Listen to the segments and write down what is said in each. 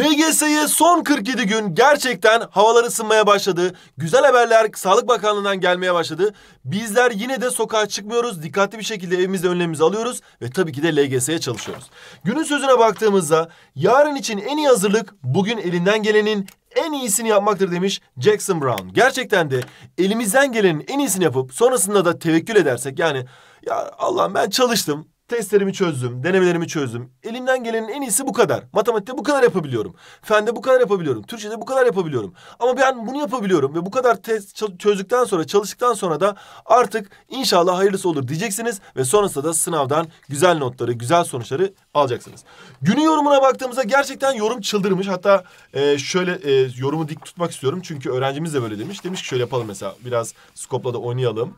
LGS'ye son 47 gün gerçekten havalar ısınmaya başladı. Güzel haberler Sağlık Bakanlığı'ndan gelmeye başladı. Bizler yine de sokağa çıkmıyoruz. Dikkatli bir şekilde evimizde önlemimizi alıyoruz ve tabii ki de LGS'ye çalışıyoruz. Günün sözüne baktığımızda yarın için en iyi hazırlık bugün elinden gelenin en iyisini yapmaktır demiş Jackson Brown. Gerçekten de elimizden gelenin en iyisini yapıp sonrasında da tevekkül edersek yani ya Allah'ım ben çalıştım Testlerimi çözdüm, denemelerimi çözdüm. Elimden gelenin en iyisi bu kadar. Matematikte bu kadar yapabiliyorum. Fende bu kadar yapabiliyorum. Türkçede bu kadar yapabiliyorum. Ama ben bunu yapabiliyorum ve bu kadar test çözdükten sonra, çalıştıktan sonra da artık inşallah hayırlısı olur diyeceksiniz ve sonrasında da sınavdan güzel notları, güzel sonuçları alacaksınız. Günün yorumuna baktığımızda gerçekten yorum çıldırmış. Hatta e, şöyle e, yorumu dik tutmak istiyorum. Çünkü öğrencimiz de böyle demiş. Demiş ki şöyle yapalım mesela biraz Skop'la da oynayalım.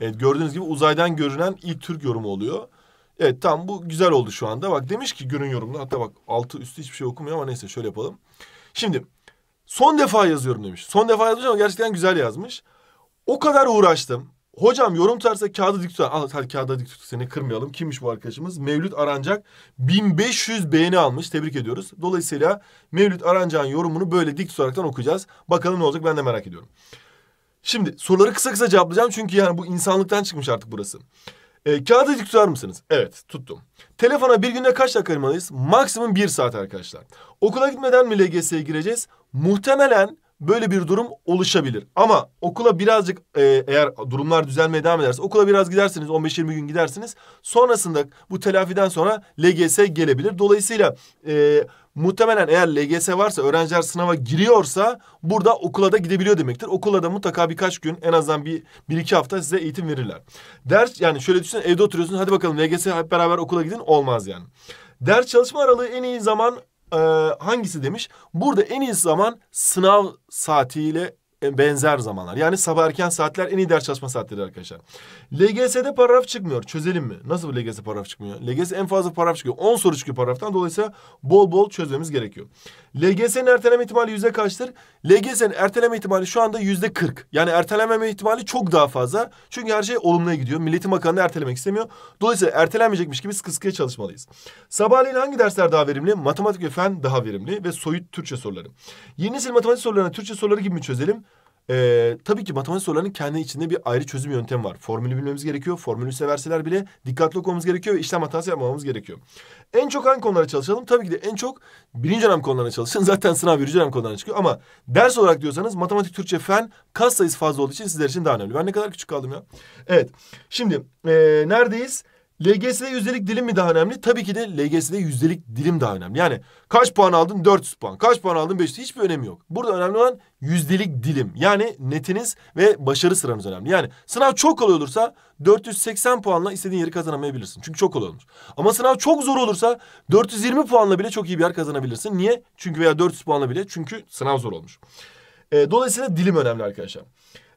Evet, gördüğünüz gibi uzaydan görünen ilk Türk yorumu oluyor. Evet tam bu güzel oldu şu anda. Bak demiş ki görün yorumunda hatta bak altı üstü hiçbir şey okumuyor ama neyse şöyle yapalım. Şimdi son defa yazıyorum demiş. Son defa yazmış ama gerçekten güzel yazmış. O kadar uğraştım. Hocam yorum terse kağıdı dik tutar. Al hadi kağıda dik tut seni kırmayalım. Kimmiş bu arkadaşımız? Mevlüt Arancak 1500 beğeni almış. Tebrik ediyoruz. Dolayısıyla Mevlüt Arancak'ın yorumunu böyle dik tutaraktan okuyacağız. Bakalım ne olacak ben de merak ediyorum. Şimdi soruları kısa kısa cevaplayacağım çünkü yani bu insanlıktan çıkmış artık burası. E, kağıdı tutar mısınız? Evet tuttum. Telefona bir günde kaç dakika ayırmalıyız? Maksimum bir saat arkadaşlar. Okula gitmeden mi LGS'ye gireceğiz? Muhtemelen böyle bir durum oluşabilir. Ama okula birazcık e, eğer durumlar düzelmeye devam ederse okula biraz gidersiniz 15-20 gün gidersiniz. Sonrasında bu telafiden sonra LGS gelebilir. Dolayısıyla e, muhtemelen eğer LGS varsa öğrenciler sınava giriyorsa burada okula da gidebiliyor demektir. Okula da mutlaka birkaç gün en azından bir, bir iki hafta size eğitim verirler. Ders yani şöyle düşünün evde oturuyorsunuz hadi bakalım LGS hep beraber okula gidin olmaz yani. Ders çalışma aralığı en iyi zaman e, hangisi demiş. Burada en iyi zaman sınav saatiyle e, benzer zamanlar. Yani sabah erken saatler en iyi ders çalışma saatleri arkadaşlar. LGS'de paragraf çıkmıyor. Çözelim mi? Nasıl bu LGS paragraf çıkmıyor? LGS en fazla paragraf çıkıyor. 10 soru çıkıyor paragraftan. Dolayısıyla bol bol çözmemiz gerekiyor. LGS'nin erteleme ihtimali yüzde kaçtır? LGS'nin erteleme ihtimali şu anda yüzde 40. Yani ertelememe ihtimali çok daha fazla. Çünkü her şey olumluya gidiyor. Milletin Bakanı ertelemek istemiyor. Dolayısıyla ertelenmeyecekmiş gibi sıkı sıkıya çalışmalıyız. Sabahleyin hangi dersler daha verimli? Matematik ve fen daha verimli ve soyut Türkçe soruları. Yeni nesil matematik sorularına Türkçe soruları gibi mi çözelim? Ee, tabii ki matematik sorularının kendi içinde bir ayrı çözüm yöntemi var. Formülü bilmemiz gerekiyor. Formülü severseler bile dikkatli okumamız gerekiyor ve işlem hatası yapmamamız gerekiyor. En çok hangi konulara çalışalım? Tabii ki de en çok birinci önem konularına çalışın. Zaten sınav birinci önem konularına çıkıyor ama ders olarak diyorsanız matematik, Türkçe, fen kas sayısı fazla olduğu için sizler için daha önemli. Ben ne kadar küçük kaldım ya. Evet. Şimdi ee, neredeyiz? LGS'de yüzdelik dilim mi daha önemli? Tabii ki de LGS'de yüzdelik dilim daha önemli. Yani kaç puan aldın? 400 puan. Kaç puan aldın? 500. Hiçbir önemi yok. Burada önemli olan yüzdelik dilim. Yani netiniz ve başarı sıranız önemli. Yani sınav çok kolay olursa 480 puanla istediğin yeri kazanamayabilirsin. Çünkü çok kolay olur. Ama sınav çok zor olursa 420 puanla bile çok iyi bir yer kazanabilirsin. Niye? Çünkü veya 400 puanla bile. Çünkü sınav zor olmuş. E, dolayısıyla dilim önemli arkadaşlar.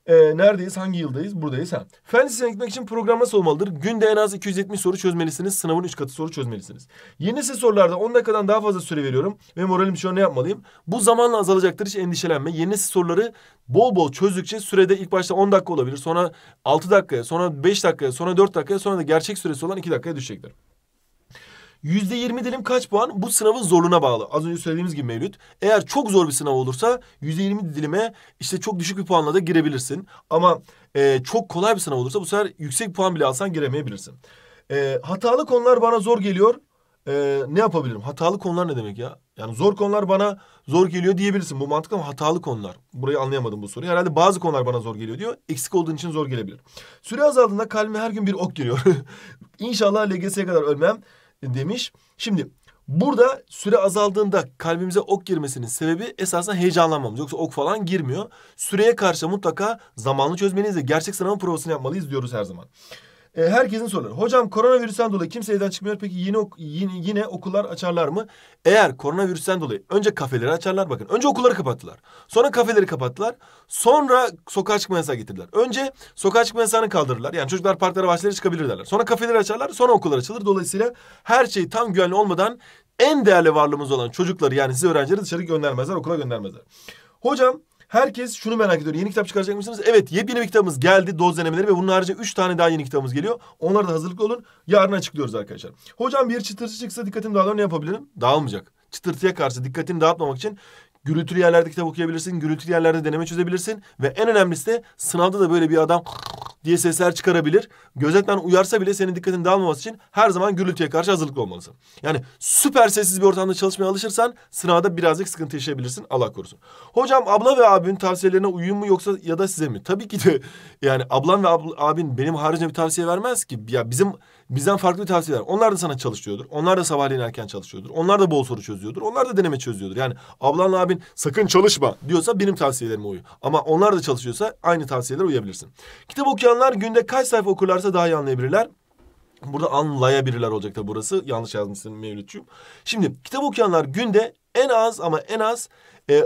E, neredeyiz? Hangi yıldayız? Buradayız. Ha. Fen lisesine gitmek için program nasıl olmalıdır? Günde en az 270 soru çözmelisiniz. Sınavın 3 katı soru çözmelisiniz. Yeni nesil sorularda 10 dakikadan daha fazla süre veriyorum. Ve moralim şu an ne yapmalıyım? Bu zamanla azalacaktır. Hiç endişelenme. Yeni nesil soruları bol bol çözdükçe sürede ilk başta 10 dakika olabilir. Sonra 6 dakikaya, sonra 5 dakikaya, sonra 4 dakikaya, sonra da gerçek süresi olan 2 dakikaya düşecektir. %20 dilim kaç puan? Bu sınavın zorluğuna bağlı. Az önce söylediğimiz gibi Mevlüt. Eğer çok zor bir sınav olursa %20 dilime işte çok düşük bir puanla da girebilirsin. Ama e, çok kolay bir sınav olursa bu sefer yüksek puan bile alsan giremeyebilirsin. E, hatalı konular bana zor geliyor. E, ne yapabilirim? Hatalı konular ne demek ya? Yani zor konular bana zor geliyor diyebilirsin. Bu mantıklı ama hatalı konular. Burayı anlayamadım bu soruyu. Herhalde bazı konular bana zor geliyor diyor. Eksik olduğun için zor gelebilir. Süre azaldığında kalbime her gün bir ok geliyor. İnşallah LGS'ye kadar ölmem demiş. Şimdi burada süre azaldığında kalbimize ok girmesinin sebebi esasında heyecanlanmamız. Yoksa ok falan girmiyor. Süreye karşı mutlaka zamanlı çözmeniz ve gerçek sınavın provasını yapmalıyız diyoruz her zaman. E, herkesin soruları. Hocam koronavirüsten dolayı kimse evden çıkmıyor. Peki yine, yine, yine okullar açarlar mı? Eğer koronavirüsten dolayı önce kafeleri açarlar bakın. Önce okulları kapattılar. Sonra kafeleri kapattılar. Sonra sokağa çıkma yasağı getirdiler. Önce sokağa çıkma yasağını kaldırırlar. Yani çocuklar parklara bahçelere çıkabilir derler. Sonra kafeleri açarlar. Sonra okullar açılır. Dolayısıyla her şey tam güvenli olmadan en değerli varlığımız olan çocukları yani siz öğrencileri dışarı göndermezler, okula göndermezler. Hocam Herkes şunu merak ediyor. Yeni kitap çıkaracak mısınız? Evet yepyeni bir kitabımız geldi. Doz denemeleri ve bunun haricinde üç tane daha yeni kitabımız geliyor. Onlara da hazırlıklı olun. Yarın açıklıyoruz arkadaşlar. Hocam bir çıtırtı çıksa dikkatimi dağılır ne yapabilirim? Dağılmayacak. Çıtırtıya karşı dikkatini dağıtmamak için gürültülü yerlerde kitap okuyabilirsin. Gürültülü yerlerde deneme çözebilirsin. Ve en önemlisi de sınavda da böyle bir adam diye sesler çıkarabilir. Gözetmen uyarsa bile senin dikkatin dağılmaması için her zaman gürültüye karşı hazırlıklı olmalısın. Yani süper sessiz bir ortamda çalışmaya alışırsan sınavda birazcık sıkıntı yaşayabilirsin Allah korusun. Hocam abla ve abinin tavsiyelerine uyuyun mu yoksa ya da size mi? Tabii ki de yani ablan ve abl abin benim haricinde bir tavsiye vermez ki. Ya bizim Bizden farklı tavsiyeler. Onlar da sana çalışıyordur. Onlar da sabahleyin erken çalışıyordur. Onlar da bol soru çözüyordur. Onlar da deneme çözüyordur. Yani ablanla abin sakın çalışma diyorsa benim tavsiyelerime uyu. Ama onlar da çalışıyorsa aynı tavsiyelere uyabilirsin. Kitap okuyanlar günde kaç sayfa okurlarsa daha iyi anlayabilirler. Burada anlayabilirler olacak da burası. Yanlış yazmışsın Mevlütçüğüm. Şimdi kitap okuyanlar günde en az ama en az e,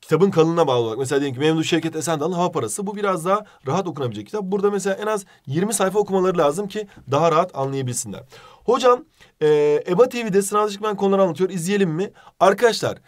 kitabın kalınlığına bağlı olarak mesela diyelim ki Memduh Şevket Esendal'ın Hava Parası bu biraz daha rahat okunabilecek kitap. Burada mesela en az 20 sayfa okumaları lazım ki daha rahat anlayabilsinler. Hocam e, EBA TV'de sınavcılık ben konuları anlatıyor. İzleyelim mi? Arkadaşlar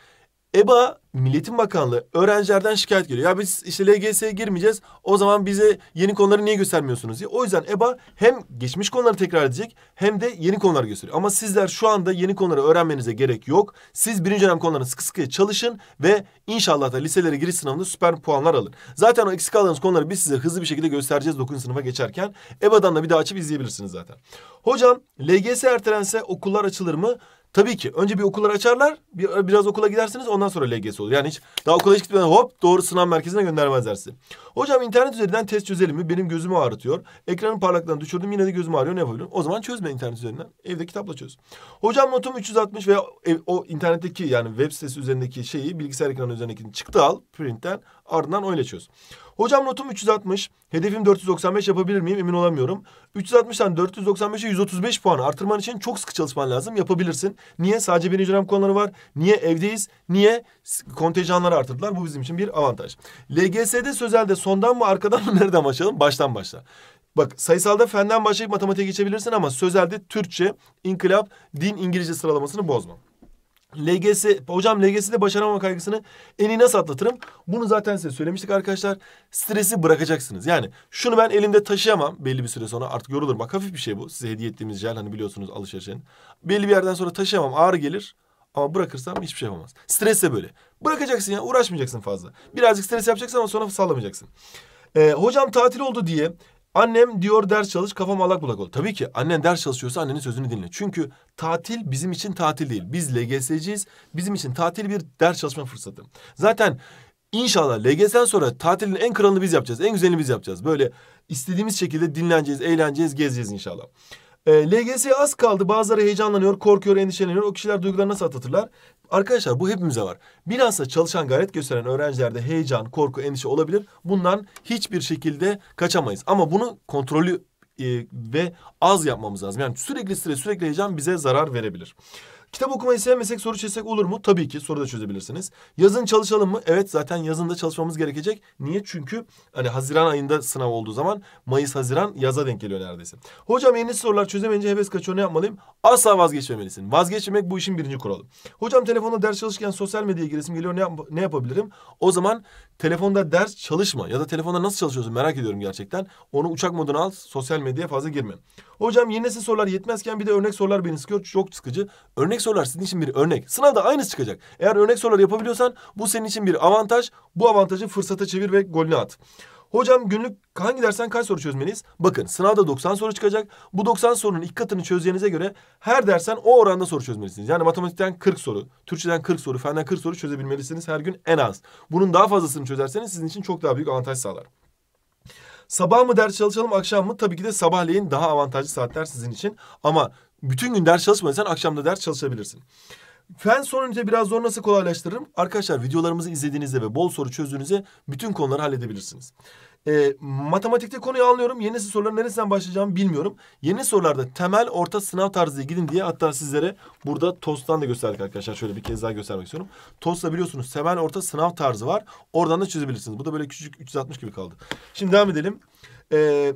EBA Milletin Bakanlığı öğrencilerden şikayet geliyor. Ya biz işte LGS'ye girmeyeceğiz. O zaman bize yeni konuları niye göstermiyorsunuz diye. O yüzden EBA hem geçmiş konuları tekrar edecek hem de yeni konuları gösteriyor. Ama sizler şu anda yeni konuları öğrenmenize gerek yok. Siz birinci dönem konularını sıkı sıkıya çalışın ve inşallah da liselere giriş sınavında süper puanlar alın. Zaten o eksik kaldığınız konuları biz size hızlı bir şekilde göstereceğiz 9. sınıfa geçerken. EBA'dan da bir daha açıp izleyebilirsiniz zaten. Hocam LGS ertelense okullar açılır mı? Tabii ki önce bir okullar açarlar. Bir, biraz okula gidersiniz ondan sonra LGS olur. Yani hiç daha okula hiç gitmeden hop doğru sınav merkezine göndermezler sizi. Hocam internet üzerinden test çözelim mi? Benim gözümü ağrıtıyor. Ekranın parlaklığını düşürdüm yine de gözüm ağrıyor ne yapabilirim? O zaman çözme internet üzerinden. Evde kitapla çöz. Hocam notum 360 veya ev, o internetteki yani web sitesi üzerindeki şeyi bilgisayar ekranı üzerindekini çıktı al printten Ardından öyle çöz. Hocam notum 360. Hedefim 495 yapabilir miyim? Emin olamıyorum. 360'dan 495'e 135 puan artırman için çok sıkı çalışman lazım. Yapabilirsin. Niye? Sadece bir dönem konuları var. Niye? Evdeyiz. Niye? Kontenjanları artırdılar. Bu bizim için bir avantaj. LGS'de sözelde sondan mı arkadan mı nereden başlayalım? Baştan başla. Bak sayısalda fenden başlayıp matematiğe geçebilirsin ama sözelde Türkçe, inkılap, din, İngilizce sıralamasını bozma. LGS, hocam LGS'de başaramama kaygısını en iyi nasıl atlatırım? Bunu zaten size söylemiştik arkadaşlar. Stresi bırakacaksınız. Yani şunu ben elimde taşıyamam belli bir süre sonra. Artık yorulur. Bak hafif bir şey bu. Size hediye ettiğimiz jel hani biliyorsunuz alışverişin. Belli bir yerden sonra taşıyamam. Ağır gelir. Ama bırakırsam hiçbir şey yapamaz. Stres de böyle. Bırakacaksın ya uğraşmayacaksın fazla. Birazcık stres yapacaksın ama sonra sallamayacaksın. Ee, hocam tatil oldu diye Annem diyor ders çalış kafam alak bulak oldu. Tabii ki annen ders çalışıyorsa annenin sözünü dinle. Çünkü tatil bizim için tatil değil. Biz LGS'ciyiz. Bizim için tatil bir ders çalışma fırsatı. Zaten inşallah LGS'den sonra tatilin en kralını biz yapacağız. En güzelini biz yapacağız. Böyle istediğimiz şekilde dinleneceğiz, eğleneceğiz, gezeceğiz inşallah. E, ee, LGS az kaldı. Bazıları heyecanlanıyor, korkuyor, endişeleniyor. O kişiler duygularını nasıl atlatırlar? Arkadaşlar bu hepimize var. Bilhassa çalışan gayret gösteren öğrencilerde heyecan, korku, endişe olabilir. Bundan hiçbir şekilde kaçamayız. Ama bunu kontrolü e, ve az yapmamız lazım. Yani sürekli stres, sürekli heyecan bize zarar verebilir. Kitap okumayı sevmesek soru çözsek olur mu? Tabii ki soru da çözebilirsiniz. Yazın çalışalım mı? Evet zaten yazında çalışmamız gerekecek. Niye? Çünkü hani Haziran ayında sınav olduğu zaman Mayıs, Haziran yaza denk geliyor neredeyse. Hocam yeni sorular çözemeyince heves kaçıyor ne yapmalıyım? Asla vazgeçmemelisin. Vazgeçmemek bu işin birinci kuralı. Hocam telefonda ders çalışırken sosyal medyaya giresim geliyor ne, yap ne yapabilirim? O zaman telefonda ders çalışma ya da telefonda nasıl çalışıyorsun merak ediyorum gerçekten. Onu uçak moduna al sosyal medyaya fazla girme. Hocam yeni nesil sorular yetmezken bir de örnek sorular beni sıkıyor çok sıkıcı. Örnek örnek sorular sizin için bir örnek. Sınavda aynısı çıkacak. Eğer örnek sorular yapabiliyorsan bu senin için bir avantaj. Bu avantajı fırsata çevir ve golünü at. Hocam günlük hangi dersen kaç soru çözmeniz? Bakın sınavda 90 soru çıkacak. Bu 90 sorunun iki katını çözeceğinize göre her dersen o oranda soru çözmelisiniz. Yani matematikten 40 soru, Türkçeden 40 soru, fenden 40 soru çözebilmelisiniz her gün en az. Bunun daha fazlasını çözerseniz sizin için çok daha büyük avantaj sağlar. Sabah mı ders çalışalım akşam mı? Tabii ki de sabahleyin daha avantajlı saatler sizin için. Ama bütün gün ders çalışmadıysan akşam da ders çalışabilirsin. Fen son ünite biraz zor nasıl kolaylaştırırım? Arkadaşlar videolarımızı izlediğinizde ve bol soru çözdüğünüzde bütün konuları halledebilirsiniz. E, matematikte konuyu anlıyorum. Yeni soruların neresinden başlayacağımı bilmiyorum. Yeni sorularda temel orta sınav tarzı gidin diye hatta sizlere burada TOS'tan da gösterdik arkadaşlar. Şöyle bir kez daha göstermek istiyorum. TOS'ta biliyorsunuz temel orta sınav tarzı var. Oradan da çözebilirsiniz. Bu da böyle küçük 360 gibi kaldı. Şimdi devam edelim. E,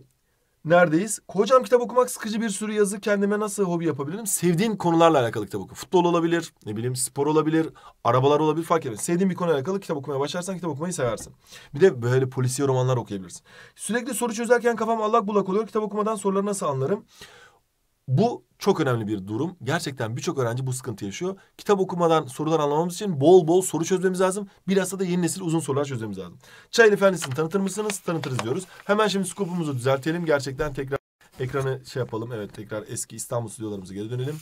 neredeyiz? Kocam kitap okumak sıkıcı bir sürü yazı kendime nasıl hobi yapabilirim? Sevdiğin konularla alakalı kitap oku. Futbol olabilir, ne bileyim spor olabilir, arabalar olabilir fark etmez. Sevdiğin bir konuyla alakalı kitap okumaya başlarsan kitap okumayı seversin. Bir de böyle polisiye romanlar okuyabilirsin. Sürekli soru çözerken kafam allak bullak oluyor. Kitap okumadan soruları nasıl anlarım? Bu çok önemli bir durum. Gerçekten birçok öğrenci bu sıkıntı yaşıyor. Kitap okumadan sorular anlamamız için bol bol soru çözmemiz lazım. Biraz da yeni nesil uzun sorular çözmemiz lazım. Çay Efendisi'ni tanıtır mısınız? Tanıtırız diyoruz. Hemen şimdi skopumuzu düzeltelim. Gerçekten tekrar ekranı şey yapalım. Evet tekrar eski İstanbul stüdyolarımıza geri dönelim.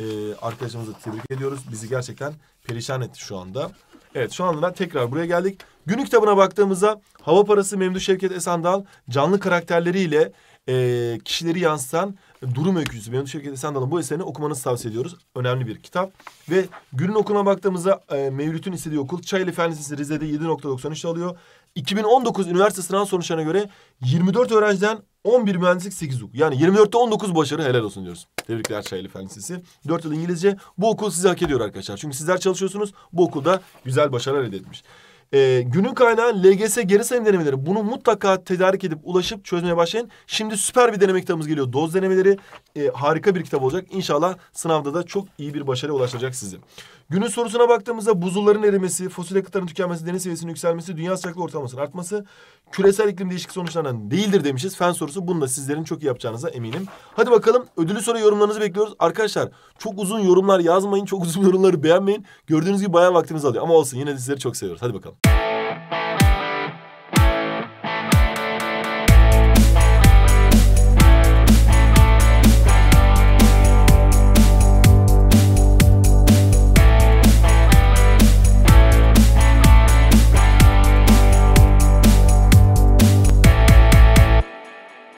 Ee, arkadaşımızı tebrik ediyoruz. Bizi gerçekten perişan etti şu anda. Evet şu anda tekrar buraya geldik. Günlük kitabına baktığımızda Hava Parası Memduh Şevket Esandal canlı karakterleriyle e, kişileri yansıtan Durum Öykücüsü Mevlüt Şevket Sandal'ın bu eserini okumanızı tavsiye ediyoruz. Önemli bir kitap. Ve günün okuluna baktığımızda e, Mevlüt'ün istediği okul Çayeli Fen Lisesi Rize'de 7.93 alıyor. 2019 üniversite sınav sonuçlarına göre 24 öğrenciden 11 mühendislik 8 okul. Yani 24'te 19 başarı helal olsun diyoruz. Tebrikler Çayeli Fen Lisesi. 4 yıl İngilizce. Bu okul sizi hak ediyor arkadaşlar. Çünkü sizler çalışıyorsunuz. Bu okulda güzel başarılar elde etmiş. E, günün kaynağı LGS geri sayım denemeleri. Bunu mutlaka tedarik edip ulaşıp çözmeye başlayın. Şimdi süper bir deneme kitabımız geliyor. Doz denemeleri e, harika bir kitap olacak. İnşallah sınavda da çok iyi bir başarıya ulaşacak sizi. Günün sorusuna baktığımızda buzulların erimesi, fosil yakıtların tükenmesi, deniz seviyesinin yükselmesi, dünya sıcaklığı ortalamasının artması küresel iklim değişikliği sonuçlarından değildir demişiz. Fen sorusu bunu da sizlerin çok iyi yapacağınıza eminim. Hadi bakalım Ödülü soru yorumlarınızı bekliyoruz. Arkadaşlar çok uzun yorumlar yazmayın, çok uzun yorumları beğenmeyin. Gördüğünüz gibi bayağı vaktiniz alıyor ama olsun yine de sizleri çok seviyoruz. Hadi bakalım.